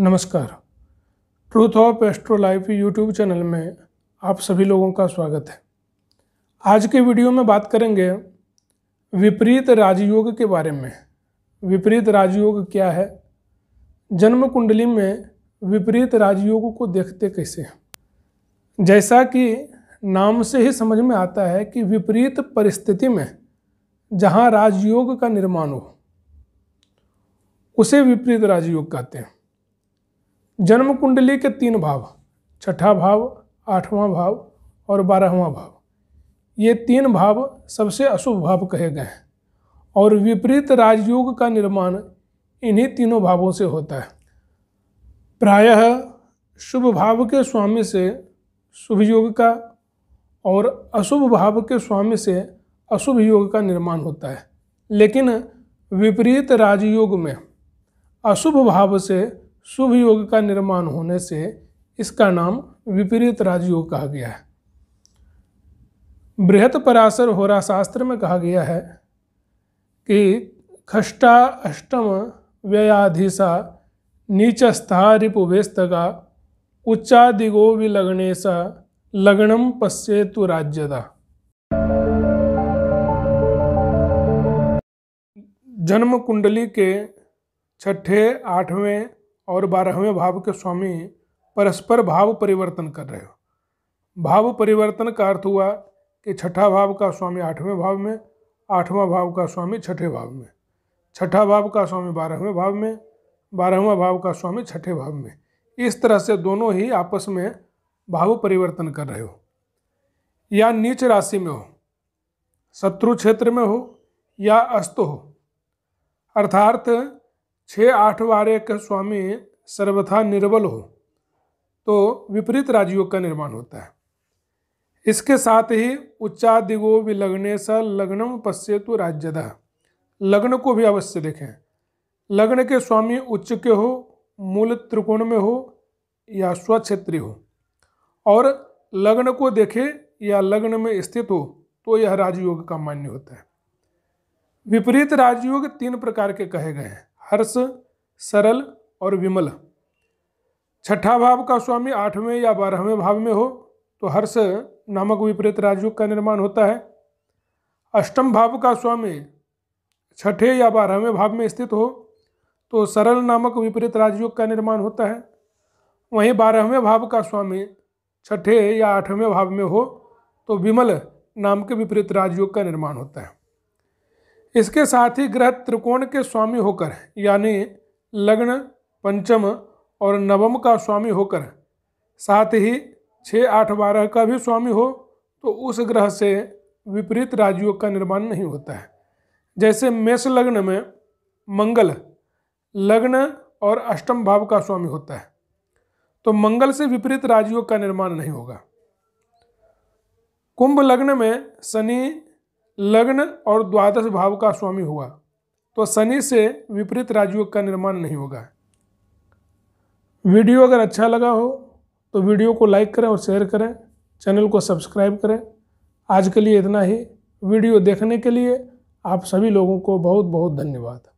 नमस्कार truth of astro life YouTube channel में आप सभी लोगों का स्वागत है आज के वीडियो में बात करेंगे विपरीत राजयोग के बारे में विपरीत राजयोग क्या है जन्म कुंडली में विपरीत राजयोग को देखते कैसे हैं जैसा कि नाम से ही समझ में आता है कि विपरीत परिस्थिति में जहाँ राजयोग का निर्माण हो उसे विपरीत राजयोग कहते हैं जन्म कुंडली के तीन भाव छठा भाव आठवां भाव और बारहवां भाव ये तीन भाव सबसे अशुभ भाव कहे गए हैं और विपरीत राजयोग का निर्माण इन्हीं तीनों भावों से होता है प्रायः शुभ भाव के स्वामी से शुभ योग का और अशुभ भाव के स्वामी से अशुभ योग का निर्माण होता है लेकिन विपरीत राजयोग में अशुभ भाव से शुभ योग का निर्माण होने से इसका नाम विपरीत राजयोग कहा गया है बृहत पराशर होरा शास्त्र में कहा गया है कि खष्टा अष्टम व्ययाधीसा नीचस्था रिपुवेस्तगा उच्चादिगो विलग्नेश लग्नम पश्येतु राज्यदा जन्म कुंडली के छठे आठवें और बारहवें भाव के स्वामी परस्पर भाव परिवर्तन कर रहे हो भाव परिवर्तन का अर्थ हुआ कि छठा भाव का स्वामी आठवें भाव में आठवां भाव का स्वामी छठे भाव में छठा भाव का स्वामी बारहवें भाव में बारहवा भाव का स्वामी छठे भाव में इस तरह से दोनों ही आपस में भाव परिवर्तन कर रहे हो या नीच राशि में हो शत्रु क्षेत्र में हो या अस्त हो अर्थार्थ छः आठ वारे के स्वामी सर्वथा निर्बल हो तो विपरीत राजयोग का निर्माण होता है इसके साथ ही उच्चादिगो विलग्ने स लग्नम पश्य तो राज्यदा लग्न को भी अवश्य देखें लग्न के स्वामी उच्च के हो मूल त्रिकोण में हो या स्वक्षेत्री हो और लग्न को देखे या लग्न में स्थित हो तो यह राजयोग का मान्य होता है विपरीत राजयोग तीन प्रकार के कहे गए हैं हर्ष सरल और विमल छठा भाव का स्वामी आठवें या बारहवें भाव में हो तो हर्ष नामक विपरीत राजयोग का निर्माण होता है अष्टम भाव का स्वामी छठे या बारहवें भाव में स्थित हो तो सरल नामक विपरीत राजयोग का निर्माण होता है वहीं बारहवें भाव का स्वामी छठे या आठवें भाव में हो तो विमल नाम के विपरीत राजयोग का निर्माण होता है इसके साथ ही ग्रह त्रिकोण के स्वामी होकर यानी लग्न पंचम और नवम का स्वामी होकर साथ ही छः आठ बारह का भी स्वामी हो तो उस ग्रह से विपरीत राजयोग का निर्माण नहीं होता है जैसे मेष लग्न में मंगल लग्न और अष्टम भाव का स्वामी होता है तो मंगल से विपरीत राजयोग का निर्माण नहीं होगा कुंभ लग्न में शनि लग्न और द्वादश भाव का स्वामी हुआ तो शनि से विपरीत राजयोग का निर्माण नहीं होगा वीडियो अगर अच्छा लगा हो तो वीडियो को लाइक करें और शेयर करें चैनल को सब्सक्राइब करें आज के लिए इतना ही वीडियो देखने के लिए आप सभी लोगों को बहुत बहुत धन्यवाद